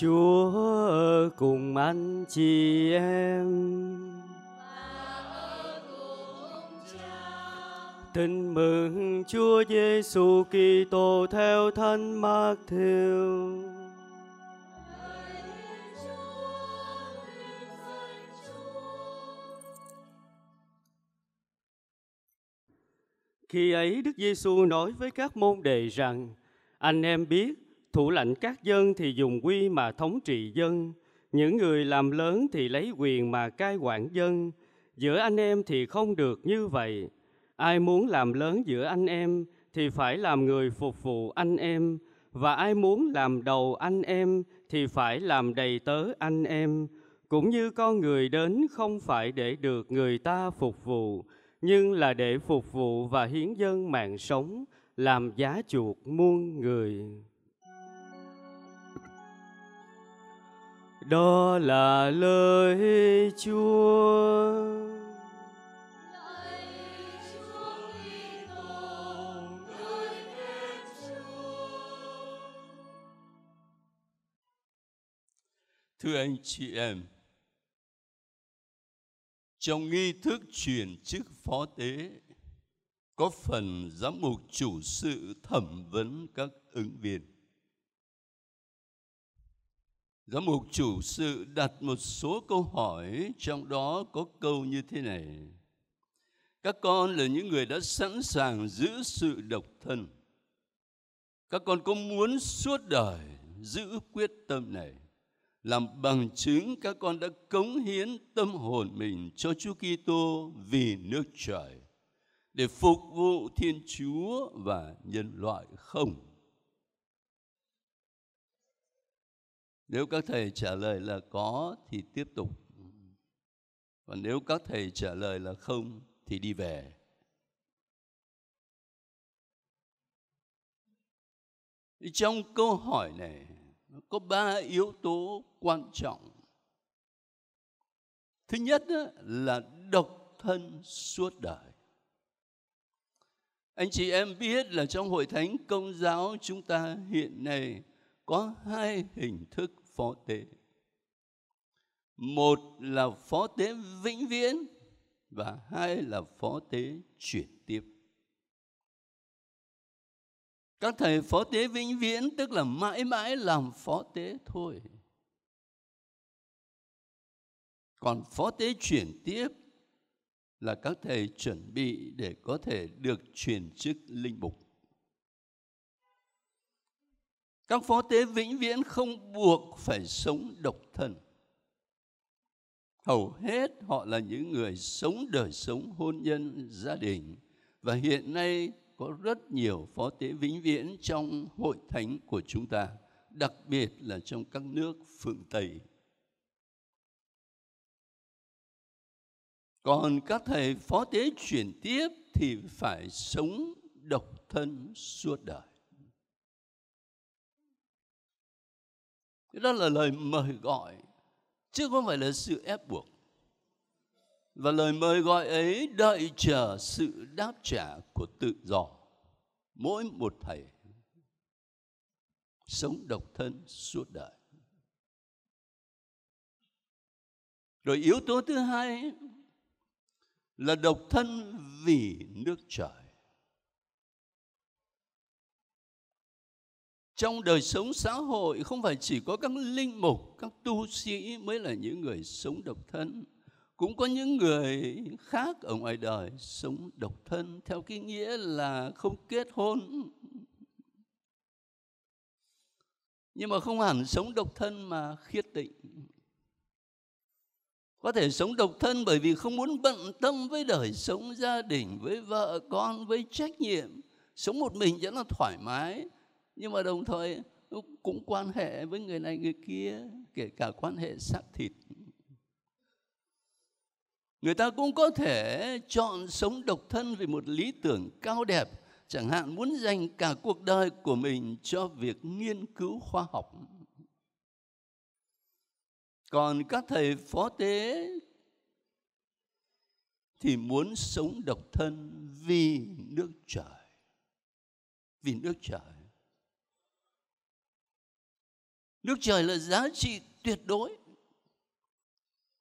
Chúa cùng anh chị em Tin mừng Chúa Giêsu Kitô theo Thánh Mác Thiêu. Khi ấy Đức Giêsu nói với các môn đệ rằng: Anh em biết Thủ lãnh các dân thì dùng quy mà thống trị dân, những người làm lớn thì lấy quyền mà cai quản dân, giữa anh em thì không được như vậy. Ai muốn làm lớn giữa anh em thì phải làm người phục vụ anh em, và ai muốn làm đầu anh em thì phải làm đầy tớ anh em. Cũng như con người đến không phải để được người ta phục vụ, nhưng là để phục vụ và hiến dân mạng sống, làm giá chuộc muôn người. đó là lời Chúa. Thưa anh chị em, trong nghi thức truyền chức phó tế có phần giám mục chủ sự thẩm vấn các ứng viên Giám mục chủ sự đặt một số câu hỏi, trong đó có câu như thế này. Các con là những người đã sẵn sàng giữ sự độc thân. Các con có muốn suốt đời giữ quyết tâm này, làm bằng chứng các con đã cống hiến tâm hồn mình cho Chúa Kitô vì nước trời để phục vụ Thiên Chúa và nhân loại không? Nếu các thầy trả lời là có thì tiếp tục. Còn nếu các thầy trả lời là không thì đi về. Trong câu hỏi này có ba yếu tố quan trọng. Thứ nhất là độc thân suốt đời. Anh chị em biết là trong hội thánh công giáo chúng ta hiện nay có hai hình thức phó tế. Một là phó tế vĩnh viễn và hai là phó tế chuyển tiếp. Các thầy phó tế vĩnh viễn tức là mãi mãi làm phó tế thôi. Còn phó tế chuyển tiếp là các thầy chuẩn bị để có thể được chuyển chức linh mục. Các phó tế vĩnh viễn không buộc phải sống độc thân. Hầu hết họ là những người sống đời sống hôn nhân, gia đình. Và hiện nay có rất nhiều phó tế vĩnh viễn trong hội thánh của chúng ta, đặc biệt là trong các nước phương Tây. Còn các thầy phó tế chuyển tiếp thì phải sống độc thân suốt đời. đó là lời mời gọi, chứ không phải là sự ép buộc. Và lời mời gọi ấy đợi chờ sự đáp trả của tự do. Mỗi một thầy sống độc thân suốt đời. Rồi yếu tố thứ hai là độc thân vì nước trời. trong đời sống xã hội không phải chỉ có các linh mục, các tu sĩ mới là những người sống độc thân. Cũng có những người khác ở ngoài đời sống độc thân theo cái nghĩa là không kết hôn. Nhưng mà không hẳn sống độc thân mà khiết tịnh. Có thể sống độc thân bởi vì không muốn bận tâm với đời sống gia đình, với vợ con, với trách nhiệm. Sống một mình vẫn là thoải mái nhưng mà đồng thời cũng quan hệ với người này người kia kể cả quan hệ xác thịt người ta cũng có thể chọn sống độc thân vì một lý tưởng cao đẹp chẳng hạn muốn dành cả cuộc đời của mình cho việc nghiên cứu khoa học còn các thầy phó tế thì muốn sống độc thân vì nước trời vì nước trời Nước trời là giá trị tuyệt đối.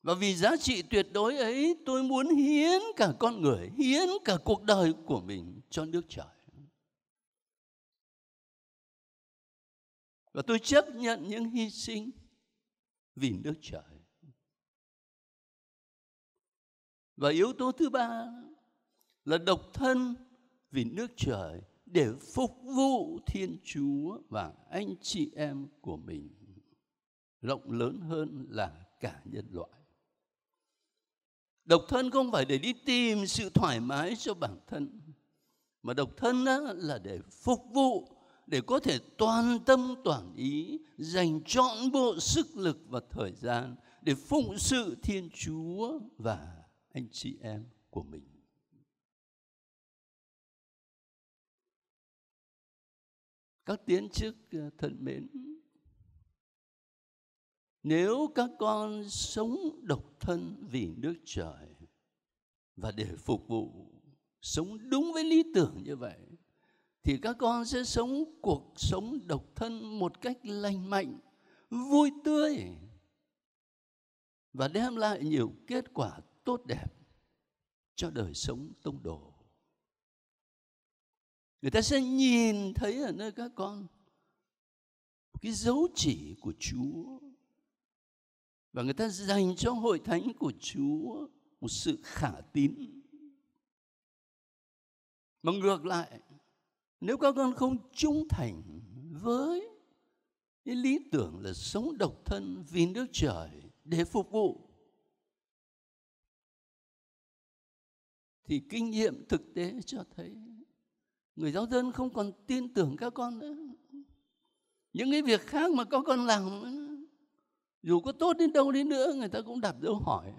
Và vì giá trị tuyệt đối ấy, tôi muốn hiến cả con người, hiến cả cuộc đời của mình cho nước trời. Và tôi chấp nhận những hy sinh vì nước trời. Và yếu tố thứ ba là độc thân vì nước trời để phục vụ Thiên Chúa và anh chị em của mình rộng lớn hơn là cả nhân loại. Độc thân không phải để đi tìm sự thoải mái cho bản thân mà độc thân đó là để phục vụ để có thể toàn tâm toàn ý dành trọn bộ sức lực và thời gian để phụng sự Thiên Chúa và anh chị em của mình. các tiến chức ờ, thân mến nếu các con sống độc thân vì nước trời và để phục vụ sống đúng với lý tưởng như vậy thì các con sẽ sống cuộc sống độc thân một cách lành mạnh vui tươi và đem lại nhiều kết quả tốt đẹp cho đời sống tông đồ Người ta sẽ nhìn thấy ở nơi các con cái dấu chỉ của Chúa và người ta dành cho hội thánh của Chúa một sự khả tín. Mà ngược lại, nếu các con không trung thành với cái lý tưởng là sống độc thân vì nước trời để phục vụ thì kinh nghiệm thực tế cho thấy người giáo dân không còn tin tưởng các con nữa những cái việc khác mà các con làm dù có tốt đến đâu đi nữa người ta cũng đặt dấu hỏi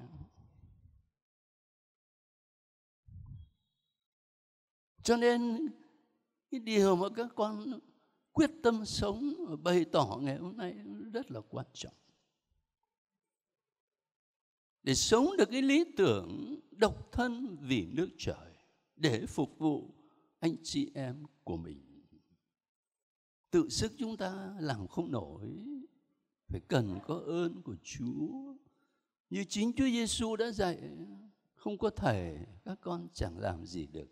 cho nên cái điều mà các con quyết tâm sống và bày tỏ ngày hôm nay rất là quan trọng để sống được cái lý tưởng độc thân vì nước trời để phục vụ anh chị em của mình tự sức chúng ta làm không nổi phải cần có ơn của Chúa như chính Chúa Giêsu đã dạy không có thầy các con chẳng làm gì được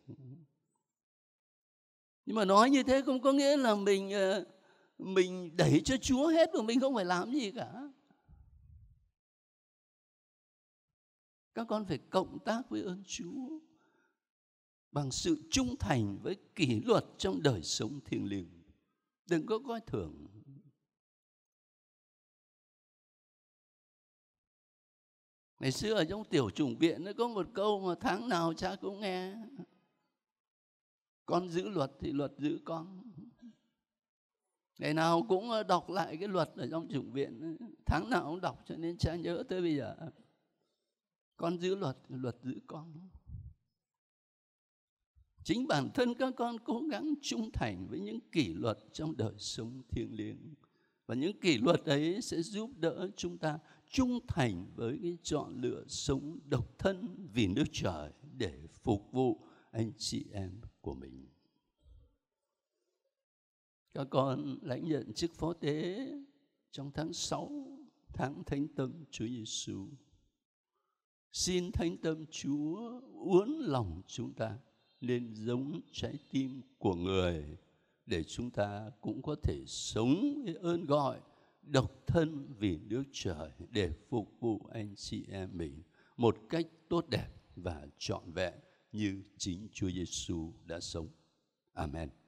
nhưng mà nói như thế không có nghĩa là mình ờ, mình đẩy cho Chúa hết mà mình không phải làm gì cả các con phải cộng tác với ơn Chúa bằng sự trung thành với kỷ luật trong đời sống thiêng liêng. Đừng có coi thường. Ngày xưa ở trong tiểu chủng viện nó có một câu mà tháng nào cha cũng nghe. Con giữ luật thì luật giữ con. Ngày nào cũng ờ, đọc lại cái luật ở trong chủng viện. Tháng nào cũng đọc cho nên cha nhớ tới bây giờ. Con giữ luật thì luật giữ con chính bản thân các con cố gắng trung thành với những kỷ luật trong đời sống thiêng liêng và những kỷ luật ấy sẽ giúp đỡ chúng ta trung thành với cái chọn lựa sống độc thân vì nước trời để phục vụ anh chị em của mình các con lãnh nhận chức phó tế trong tháng 6 tháng thánh tâm Chúa Giêsu xin thánh tâm Chúa uốn lòng chúng ta nên giống trái tim của người để chúng ta cũng có thể sống với ơn gọi độc thân vì nước trời để phục vụ anh chị em mình một cách tốt đẹp và trọn vẹn như chính Chúa Giêsu đã sống. Amen.